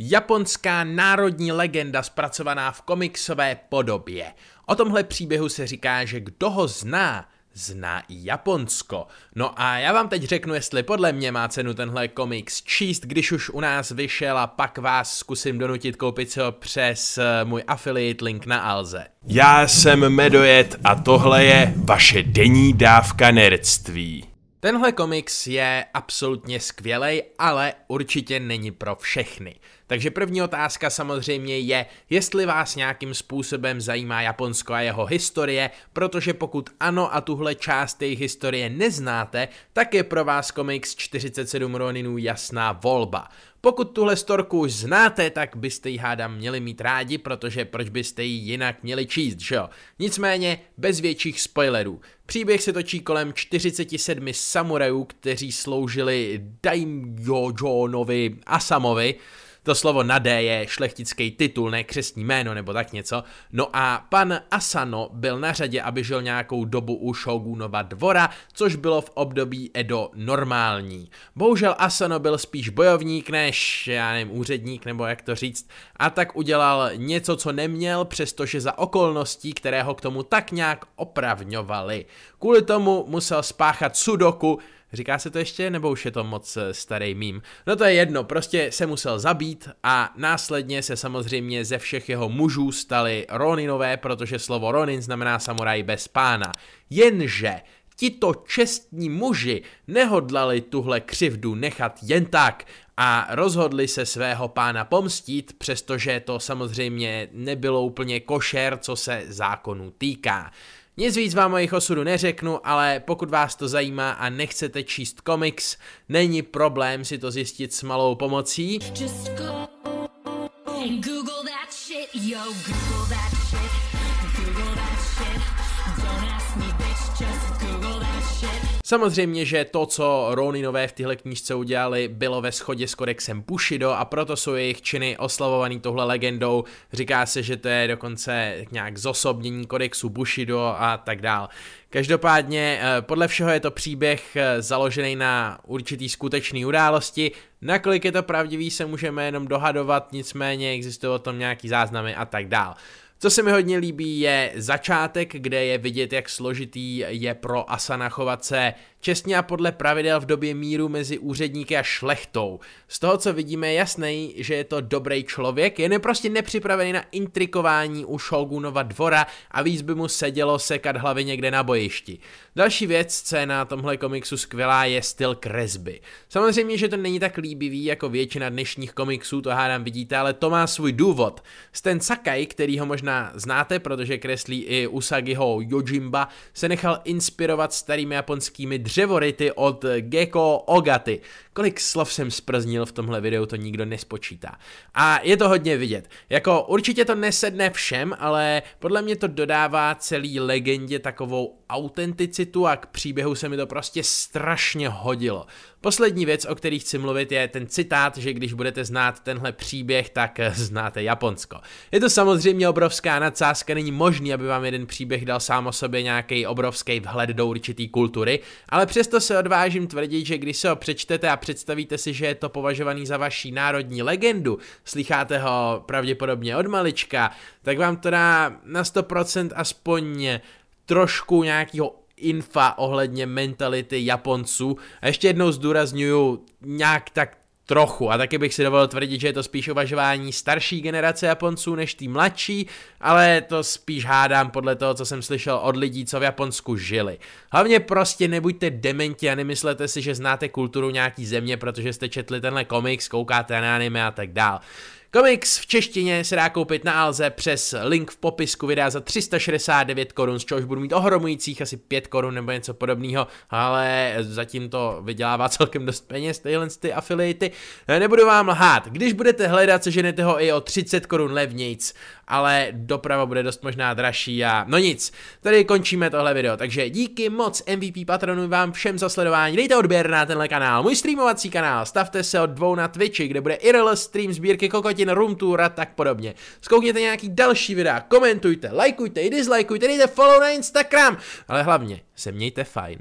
Japonská národní legenda zpracovaná v komiksové podobě. O tomhle příběhu se říká, že kdo ho zná, zná i Japonsko. No a já vám teď řeknu, jestli podle mě má cenu tenhle komiks číst, když už u nás vyšel a pak vás zkusím donutit koupit si ho přes eh, můj affiliate link na Alze. Já jsem Medojet a tohle je vaše denní dávka nerdství. Tenhle komiks je absolutně skvělý, ale určitě není pro všechny. Takže první otázka samozřejmě je, jestli vás nějakým způsobem zajímá Japonsko a jeho historie, protože pokud ano a tuhle část jejich historie neznáte, tak je pro vás komiks 47 Roninů jasná volba. Pokud tuhle storku už znáte, tak byste ji hádám měli mít rádi, protože proč byste ji jinak měli číst, že jo? Nicméně, bez větších spoilerů. Příběh se točí kolem 47 samurajů, kteří sloužili Daimyojonovi Asamovi, to slovo na D je šlechtický titul, ne křestní jméno nebo tak něco. No a pan Asano byl na řadě, aby žil nějakou dobu u Shogunova dvora, což bylo v období Edo normální. Bohužel Asano byl spíš bojovník než, já nevím, úředník nebo jak to říct, a tak udělal něco, co neměl, přestože za okolností, které ho k tomu tak nějak opravňovaly. Kvůli tomu musel spáchat sudoku, Říká se to ještě, nebo už je to moc eh, starý mím? No to je jedno, prostě se musel zabít a následně se samozřejmě ze všech jeho mužů stali Roninové, protože slovo Ronin znamená samuraj bez pána. Jenže tito čestní muži nehodlali tuhle křivdu nechat jen tak a rozhodli se svého pána pomstít, přestože to samozřejmě nebylo úplně košer, co se zákonu týká. Nic víc vám o jejich osudu neřeknu, ale pokud vás to zajímá a nechcete číst komiks, není problém si to zjistit s malou pomocí. Shit, yo, Google that shit, Google that shit, don't ask me Samozřejmě, že to, co Roninové v téhle knížce udělali, bylo ve shodě s kodexem Bushido a proto jsou jejich činy oslavovaný tohle legendou. Říká se, že to je dokonce nějak zosobnění kodexu Bushido a tak dál. Každopádně, eh, podle všeho je to příběh eh, založený na určitý skutečný události. Nakolik je to pravdivý, se můžeme jenom dohadovat, nicméně existují o tom nějaký záznamy a tak dál. Co se mi hodně líbí je začátek, kde je vidět, jak složitý je pro Asana chovat se čestně a podle pravidel v době míru mezi úředníky a šlechtou. Z toho, co vidíme, je jasný, že je to dobrý člověk, jen je prostě nepřipravený na intrikování u Šolgunova dvora a víc by mu sedělo sekat hlavy někde na bojišti. Další věc, co je na tomhle komiksu skvělá, je styl kresby. Samozřejmě, že to není tak líbivý jako většina dnešních komiksů, to hádám vidíte, ale to má svůj důvod. ten Sakai, který ho možná znáte, protože kreslí i Usagiho Yojimba, se nechal inspirovat starými japonskými dřevority od Gecko Ogaty. Kolik slov jsem sprznil v tomhle videu, to nikdo nespočítá. A je to hodně vidět. Jako určitě to nesedne všem, ale podle mě to dodává celý legendě takovou autenticitu a k příběhu se mi to prostě strašně hodilo. Poslední věc, o které chci mluvit, je ten citát, že když budete znát tenhle příběh, tak znáte Japonsko. Je to samozřejmě obrovská nadsázka, není možný, aby vám jeden příběh dal sám o sobě nějaký obrovský vhled do určitý kultury, ale ale přesto se odvážím tvrdit, že když se ho přečtete a představíte si, že je to považovaný za vaší národní legendu, slycháte ho pravděpodobně od malička, tak vám to dá na 100% aspoň trošku nějakého infa ohledně mentality Japonců. A ještě jednou zdůraznuju, nějak tak trochu. A taky bych si dovolil tvrdit, že je to spíš uvažování starší generace Japonců než tý mladší, ale to spíš hádám podle toho, co jsem slyšel od lidí, co v Japonsku žili. Hlavně prostě nebuďte dementi a nemyslete si, že znáte kulturu nějaký země, protože jste četli tenhle komiks, koukáte na anime a tak dál. Komiks v češtině se dá koupit na Alze přes link v popisku videa za 369 korun, z čehož budu mít ohromujících asi 5 korun nebo něco podobného, ale zatím to vydělává celkem dost peněz, tyhle ty afiliaty. Nebudu vám lhát, když budete hledat, seženete ho i o 30 korun levnějc, ale doprava bude dost možná dražší a no nic, tady končíme tohle video, takže díky moc MVP patronu vám všem za sledování, dejte odběr na tenhle kanál, můj streamovací kanál, stavte se od dvou na Twitchi, kde bude IRL stream sbírky kokotí na Room Tour a tak podobně. Zkoukněte nějaký další videa, komentujte, lajkujte, i dislajkujte, dejte follow na Instagram, ale hlavně se mějte fajn.